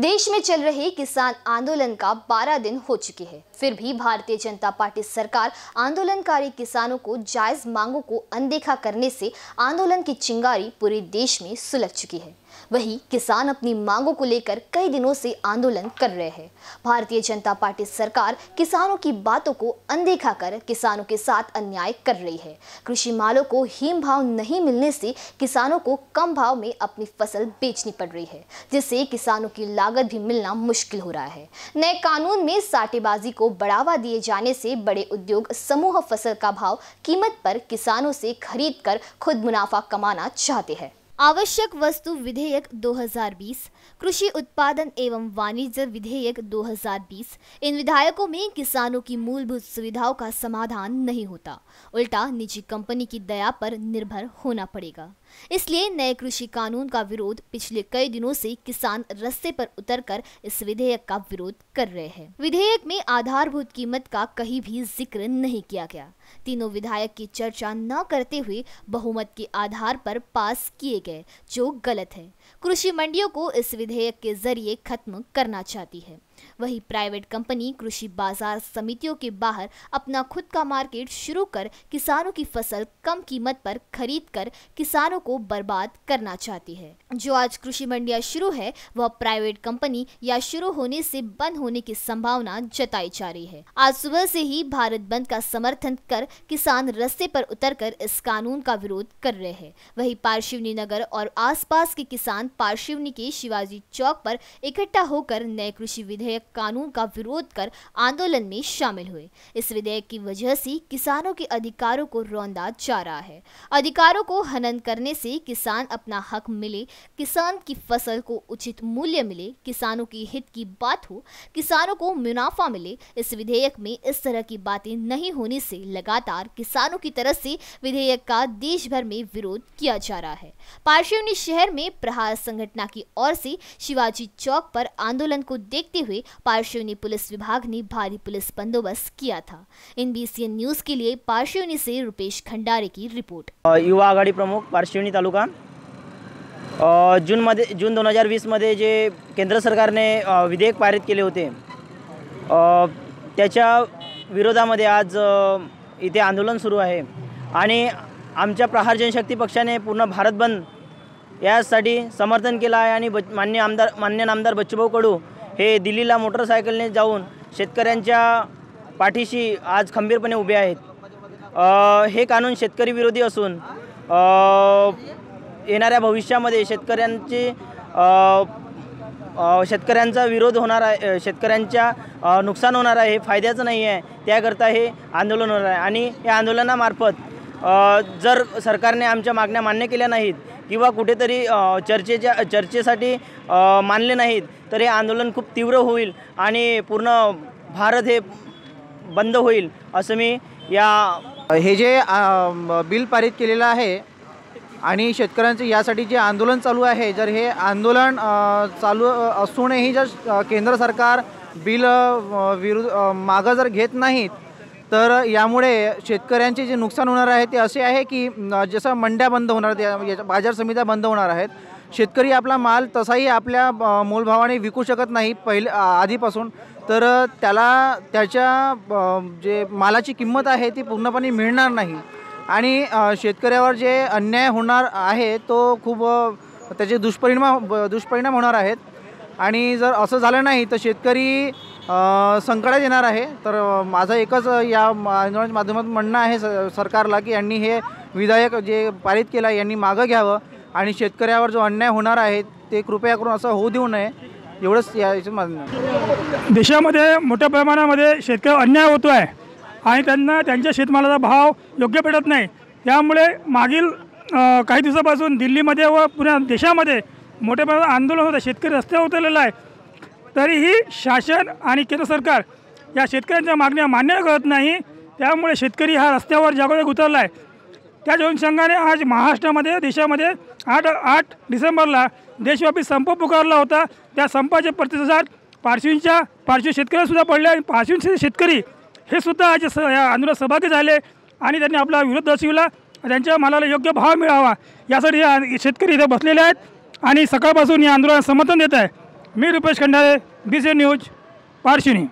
देश में चल रहे किसान आंदोलन का 12 दिन हो चुके हैं फिर भी भारतीय जनता पार्टी सरकार आंदोलनकारी किसानों को जायज मांगों को अनदेखा करने से आंदोलन की चिंगारी पूरे देश में सुलग चुकी है वहीं किसान अपनी मांगों को लेकर कई दिनों से आंदोलन कर रहे हैं भारतीय जनता पार्टी सरकार किसानों की बातों को अनदेखा कर किसानों के साथ अन्याय कर रही है कृषि मालों को हीम भाव नहीं मिलने से किसानों को कम भाव में अपनी फसल बेचनी पड़ रही है जिससे किसानों की लागत भी मिलना मुश्किल हो रहा है नए कानून में साटेबाजी को बढ़ावा दिए जाने से बड़े उद्योग समूह फसल का भाव कीमत पर किसानों से खरीद कर खुद मुनाफा कमाना चाहते हैं आवश्यक वस्तु विधेयक 2020 कृषि उत्पादन एवं वाणिज्य विधेयक 2020 इन विधायकों में किसानों की मूलभूत सुविधाओं का समाधान नहीं होता उल्टा निजी कंपनी की दया पर निर्भर होना पड़ेगा इसलिए नए कृषि कानून का विरोध पिछले कई दिनों से किसान रस्ते पर उतरकर इस विधेयक का विरोध कर रहे हैं विधेयक में आधारभूत कीमत का कहीं भी जिक्र नहीं किया गया तीनों विधायक की चर्चा न करते हुए बहुमत के आधार पर पास किए गए जो गलत है कृषि मंडियों को इस विधेयक के जरिए खत्म करना चाहती है वही प्राइवेट कंपनी कृषि बाजार समितियों के बाहर अपना खुद का मार्केट शुरू कर किसानों की फसल कम कीमत पर खरीद कर किसानों को बर्बाद करना चाहती है जो आज कृषि मंडियां शुरू है वह प्राइवेट कंपनी या शुरू होने से बंद होने की संभावना जताई जा रही है आज सुबह से ही भारत बंद का समर्थन कर किसान रस्ते पर उतर इस कानून का विरोध कर रहे हैं वही पार्शिवनी नगर और आस के किसान किसान पार्श्वनी के शिवाजी चौक पर इकट्ठा होकर नए कृषि विधेयक कानून का विरोध कर आंदोलन में शामिल हुए इस विधेयक की वजह से किसानों के अधिकारों को रौंदा जा रहा है अधिकारों को हनन करने से किसान अपना हक मिले किसान की फसल को उचित मूल्य मिले किसानों के हित की बात हो किसानों को मुनाफा मिले इस विधेयक में इस तरह की बातें नहीं होने से लगातार किसानों की तरफ से विधेयक का देश भर में विरोध किया जा रहा है पार्शिवनी शहर में प्रहार विकास संगठन की ओर से शिवाजी चौक पर आंदोलन को देखते हुए पार्श्वनी पुलिस विभाग ने भारी पुलिस बंदोबस्त किया था इन न्यूज के लिए पार्श्वनी से रुपेश खंडारे की रिपोर्ट युवा आघाडी प्रमुख पार्श्वनी तालुका जूनमध्ये जून दोन हजार जे केंद्र सरकारने विधेयक पारित केले होते त्याच्या विरोधामध्ये आज इथे आंदोलन सुरू आहे आणि आमच्या प्रहार जनशक्ती पक्षाने पूर्ण भारत बंद यासाठी समर्थन केलं आहे आणि बच मान्य आमदार मान्य नामदार बच्चूभाऊ कडू हे दिल्लीला मोटरसायकलने जाऊन शेतकऱ्यांच्या पाठीशी आज खंबीरपणे उभे आहेत हे कानून शेतकरी विरोधी असून येणाऱ्या भविष्यामध्ये शेतकऱ्यांची शेतकऱ्यांचा विरोध होणार आहे शेतकऱ्यांच्या नुकसान होणार आहे हे फायद्याचं नाही आहे त्याकरता हे आंदोलन होणार आहे आणि या आंदोलनामार्फत जर सरकारने आमच्या मागण्या मान्य केल्या नाहीत किंवा कुठेतरी चर्चेच्या चर्चेसाठी मानले नाहीत तर हे आंदोलन खूप तीव्र होईल आणि पूर्ण भारत हे बंद होईल असं मी या हे जे बिल पारित केलेलं आहे आणि शेतकऱ्यांचं यासाठी जे आंदोलन चालू आहे जर हे आंदोलन चालू असूनही जर केंद्र सरकार बिल विरुद्ध मागं जर घेत नाहीत तर यामुळे शेतकऱ्यांचे जे नुकसान होणार आहे ते असे आहे की जसं मंड्या बंद होणार त्या म्हणजे बाजार समित्या बंद होणार आहेत शेतकरी आपला माल तसाही आपल्या मोलभावाने विकू शकत नाही पहिले आधीपासून तर त्याला त्याच्या जे मालाची किंमत आहे ती पूर्णपणे मिळणार नाही आणि शेतकऱ्यावर जे अन्याय होणार आहे तो खूप त्याचे दुष्परिणाम दुष्परिणाम होणार आहेत आणि जर असं झालं नाही तर शेतकरी संकटात येणार आहे तर माझं एकच या आंदोलनाच्या माध्यमातून म्हणणं आहे स सरकारला की यांनी हे विधायक जे पारित केलं आहे यांनी मागं घ्यावं आणि शेतकऱ्यावर जो अन्याय होणार आहे ते कृपया करून असं होऊ देऊ नये एवढंच याचं मानणं देशामध्ये मोठ्या प्रमाणामध्ये शेतकरी अन्याय होतो आहे आणि त्यांना त्यांच्या शेतमालाचा भाव योग्य पडत नाही त्यामुळे मागील काही दिवसापासून दिल्लीमध्ये व पुण्या देशामध्ये मोठ्या प्रमाणात आंदोलन होतं शेतकरी रस्त्यावर उतरलेला आहे तरीही शासन आणि केंद्र सरकार या शेतकऱ्यांच्या मागण्या मान्य करत नाही त्यामुळे शेतकरी हा रस्त्यावर जागोजाग उतरला आहे त्याच अनुषंगाने आज महाराष्ट्रामध्ये देशामध्ये आठ आठ डिसेंबरला देशव्यापी संप पुकारला होता त्या संपाचे प्रतिसाद पारशींच्या पारशी शेतकऱ्यासुद्धा पडले आणि पारशींचे शेतकरी हे सुद्धा आज स या आंदोलनात सहभागी झाले आणि त्यांनी आपला विरोध दर्शविला त्यांच्या मालाला योग्य भाव मिळावा यासाठी हे शेतकरी इथे बसलेले आहेत आणि सकाळपासून या आंदोलनाला समर्थन देत आहे मी रुपेश खंडारे बी न्यूज पारशिणी